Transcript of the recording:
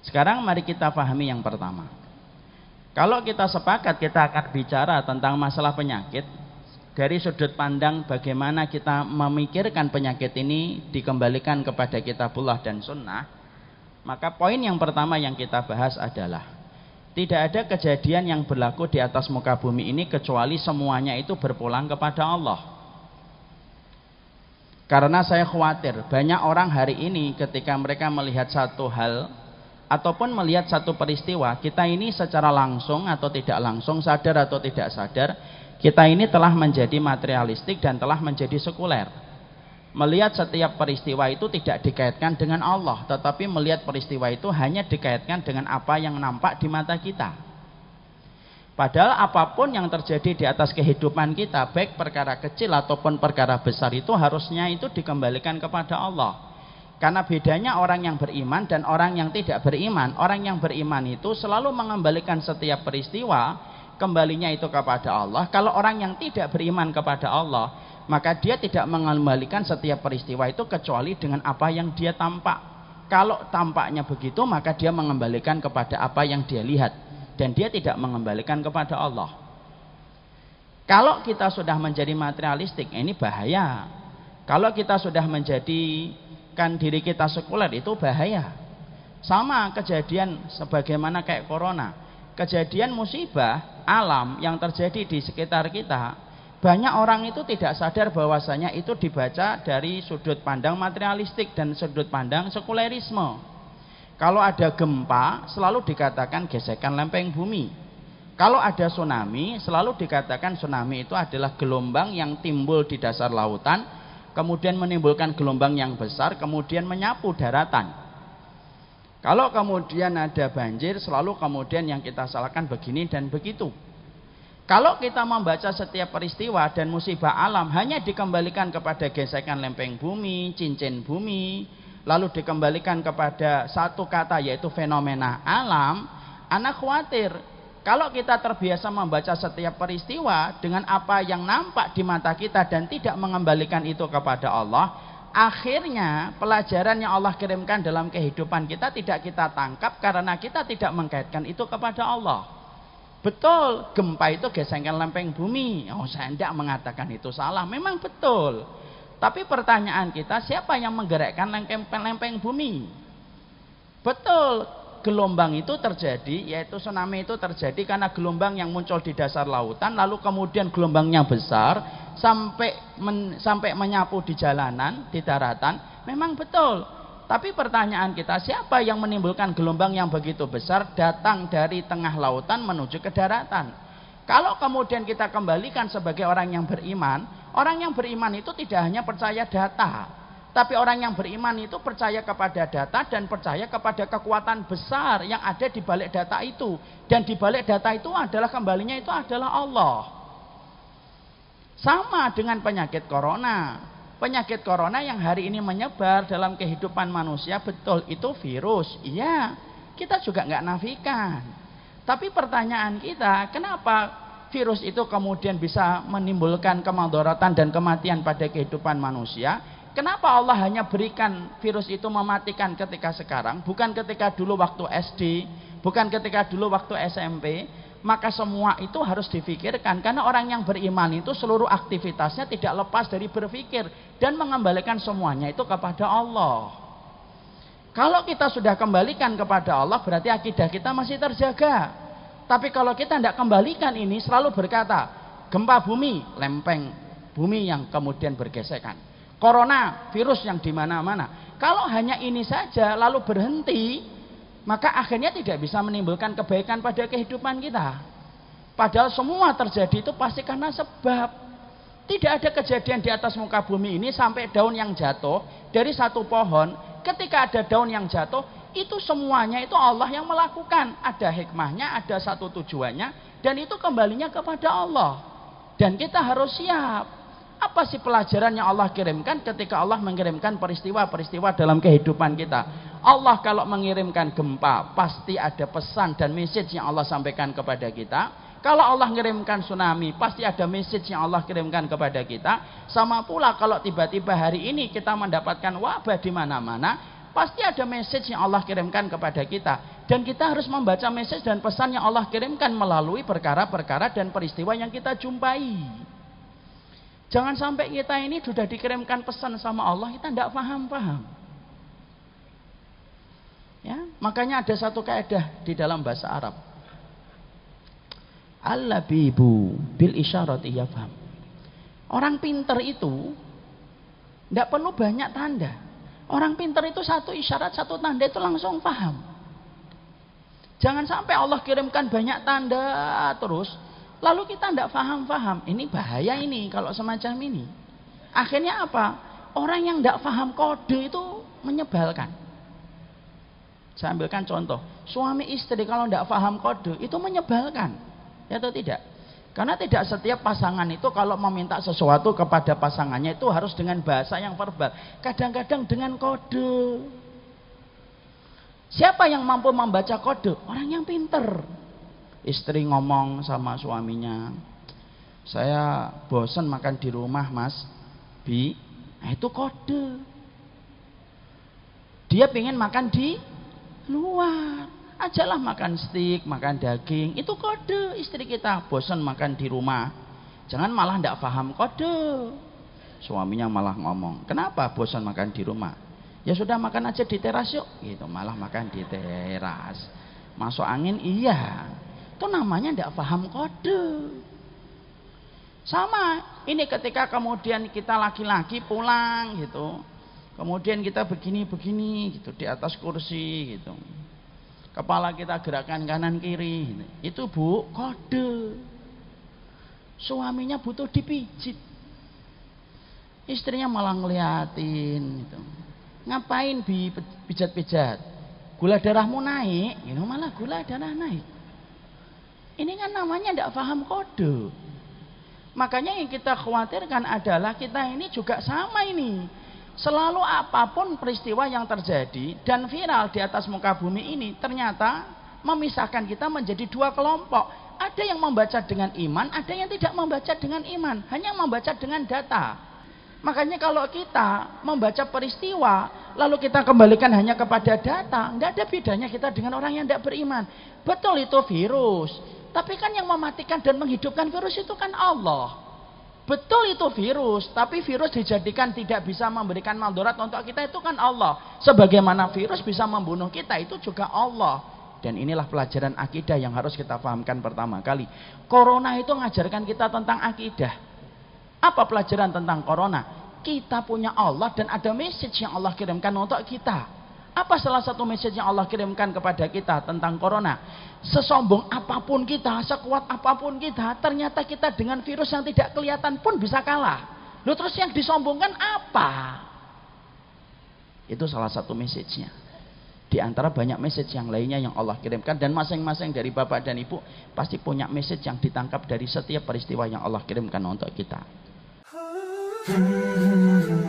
Sekarang mari kita pahami yang pertama. Kalau kita sepakat kita akan bicara tentang masalah penyakit dari sudut pandang bagaimana kita memikirkan penyakit ini dikembalikan kepada kita pula dan sunnah, maka poin yang pertama yang kita bahas adalah tidak ada kejadian yang berlaku di atas muka bumi ini kecuali semuanya itu berpulang kepada Allah. Karena saya khawatir banyak orang hari ini ketika mereka melihat satu hal ataupun melihat satu peristiwa, kita ini secara langsung atau tidak langsung, sadar atau tidak sadar, kita ini telah menjadi materialistik dan telah menjadi sekuler. Melihat setiap peristiwa itu tidak dikaitkan dengan Allah, tetapi melihat peristiwa itu hanya dikaitkan dengan apa yang nampak di mata kita. Padahal apapun yang terjadi di atas kehidupan kita, baik perkara kecil ataupun perkara besar itu harusnya itu dikembalikan kepada Allah. Karena bedanya orang yang beriman dan orang yang tidak beriman. Orang yang beriman itu selalu mengembalikan setiap peristiwa kembalinya itu kepada Allah. Kalau orang yang tidak beriman kepada Allah, maka dia tidak mengembalikan setiap peristiwa itu kecuali dengan apa yang dia tampak. Kalau tampaknya begitu, maka dia mengembalikan kepada apa yang dia lihat dan dia tidak mengembalikan kepada Allah. Kalau kita sudah menjadi materialistik, ini bahaya. Kalau kita sudah menjadi menjadikan diri kita sekuler itu bahaya. Sama kejadian sebagaimana kayak corona. Kejadian musibah alam yang terjadi di sekitar kita, banyak orang itu tidak sadar bahwasanya itu dibaca dari sudut pandang materialistik dan sudut pandang sekulerisme. Kalau ada gempa, selalu dikatakan gesekan lempeng bumi. Kalau ada tsunami, selalu dikatakan tsunami itu adalah gelombang yang timbul di dasar lautan kemudian menimbulkan gelombang yang besar, kemudian menyapu daratan. Kalau kemudian ada banjir, selalu kemudian yang kita salahkan begini dan begitu. Kalau kita membaca setiap peristiwa dan musibah alam hanya dikembalikan kepada gesekan lempeng bumi, cincin bumi, lalu dikembalikan kepada satu kata yaitu fenomena alam, anak khawatir kalau kita terbiasa membaca setiap peristiwa dengan apa yang nampak di mata kita dan tidak mengembalikan itu kepada Allah, akhirnya pelajaran yang Allah kirimkan dalam kehidupan kita tidak kita tangkap karena kita tidak mengkaitkan itu kepada Allah. Betul, gempa itu gesengan lempeng bumi. Oh, saya tidak mengatakan itu salah. Memang betul. Tapi pertanyaan kita, siapa yang menggerakkan lempeng, lempeng bumi? Betul, gelombang itu terjadi, yaitu tsunami itu terjadi karena gelombang yang muncul di dasar lautan, lalu kemudian gelombangnya besar sampai men, sampai menyapu di jalanan, di daratan. Memang betul. Tapi pertanyaan kita, siapa yang menimbulkan gelombang yang begitu besar datang dari tengah lautan menuju ke daratan? Kalau kemudian kita kembalikan sebagai orang yang beriman, orang yang beriman itu tidak hanya percaya data, tapi orang yang beriman itu percaya kepada data dan percaya kepada kekuatan besar yang ada di balik data itu. Dan di balik data itu adalah kembalinya itu adalah Allah. Sama dengan penyakit corona. Penyakit corona yang hari ini menyebar dalam kehidupan manusia betul itu virus. Iya, kita juga nggak nafikan. Tapi pertanyaan kita, kenapa virus itu kemudian bisa menimbulkan kemandorotan dan kematian pada kehidupan manusia? Kenapa Allah hanya berikan virus itu mematikan ketika sekarang, bukan ketika dulu waktu SD, bukan ketika dulu waktu SMP? Maka semua itu harus difikirkan karena orang yang beriman itu seluruh aktivitasnya tidak lepas dari berpikir dan mengembalikan semuanya itu kepada Allah. Kalau kita sudah kembalikan kepada Allah berarti akidah kita masih terjaga. Tapi kalau kita tidak kembalikan ini selalu berkata, gempa bumi lempeng bumi yang kemudian bergesekan. Corona, virus yang di mana-mana. Kalau hanya ini saja lalu berhenti, maka akhirnya tidak bisa menimbulkan kebaikan pada kehidupan kita. Padahal semua terjadi itu pasti karena sebab. Tidak ada kejadian di atas muka bumi ini sampai daun yang jatuh dari satu pohon. Ketika ada daun yang jatuh, itu semuanya itu Allah yang melakukan. Ada hikmahnya, ada satu tujuannya, dan itu kembalinya kepada Allah. Dan kita harus siap apa sih pelajaran yang Allah kirimkan ketika Allah mengirimkan peristiwa-peristiwa dalam kehidupan kita? Allah kalau mengirimkan gempa, pasti ada pesan dan message yang Allah sampaikan kepada kita. Kalau Allah mengirimkan tsunami, pasti ada message yang Allah kirimkan kepada kita. Sama pula kalau tiba-tiba hari ini kita mendapatkan wabah di mana-mana, pasti ada message yang Allah kirimkan kepada kita. Dan kita harus membaca message dan pesan yang Allah kirimkan melalui perkara-perkara dan peristiwa yang kita jumpai. Jangan sampai kita ini sudah dikirimkan pesan sama Allah, kita tidak paham-paham. Ya, makanya ada satu kaidah di dalam bahasa Arab. Allah Bibu bil isyarat iya, paham. Orang pinter itu tidak perlu banyak tanda. Orang pinter itu satu isyarat, satu tanda itu langsung paham. Jangan sampai Allah kirimkan banyak tanda terus Lalu kita tidak faham-faham, Ini bahaya ini kalau semacam ini. Akhirnya apa? Orang yang tidak faham kode itu menyebalkan. Saya ambilkan contoh. Suami istri kalau tidak faham kode itu menyebalkan. Ya atau tidak? Karena tidak setiap pasangan itu kalau meminta sesuatu kepada pasangannya itu harus dengan bahasa yang verbal. Kadang-kadang dengan kode. Siapa yang mampu membaca kode? Orang yang pinter istri ngomong sama suaminya saya bosan makan di rumah mas bi nah, itu kode dia pengen makan di luar ajalah makan steak makan daging itu kode istri kita bosan makan di rumah jangan malah tidak paham kode suaminya malah ngomong kenapa bosan makan di rumah ya sudah makan aja di teras yuk gitu malah makan di teras masuk angin iya itu namanya tidak paham kode. Sama, ini ketika kemudian kita laki-laki pulang gitu. Kemudian kita begini-begini gitu di atas kursi gitu. Kepala kita gerakan kanan kiri. Gitu. Itu Bu kode. Suaminya butuh dipijit. Istrinya malah ngeliatin gitu. Ngapain pijat-pijat? Gula darahmu naik, ini gitu, malah gula darah naik. Ini kan namanya tidak paham kode. Makanya yang kita khawatirkan adalah kita ini juga sama ini. Selalu apapun peristiwa yang terjadi dan viral di atas muka bumi ini ternyata memisahkan kita menjadi dua kelompok. Ada yang membaca dengan iman, ada yang tidak membaca dengan iman, hanya membaca dengan data. Makanya kalau kita membaca peristiwa lalu kita kembalikan hanya kepada data, nggak ada bedanya kita dengan orang yang tidak beriman. Betul itu virus, tapi kan yang mematikan dan menghidupkan virus itu kan Allah. Betul itu virus, tapi virus dijadikan tidak bisa memberikan mandorat untuk kita itu kan Allah. Sebagaimana virus bisa membunuh kita itu juga Allah. Dan inilah pelajaran akidah yang harus kita pahamkan pertama kali. Corona itu mengajarkan kita tentang akidah. Apa pelajaran tentang corona? Kita punya Allah dan ada message yang Allah kirimkan untuk kita. Apa salah satu message yang Allah kirimkan kepada kita tentang corona? Sesombong apapun kita, sekuat apapun kita, ternyata kita dengan virus yang tidak kelihatan pun bisa kalah. Lalu terus yang disombongkan apa? Itu salah satu message-nya. Di antara banyak message yang lainnya yang Allah kirimkan dan masing-masing dari Bapak dan Ibu pasti punya message yang ditangkap dari setiap peristiwa yang Allah kirimkan untuk kita. Hmm.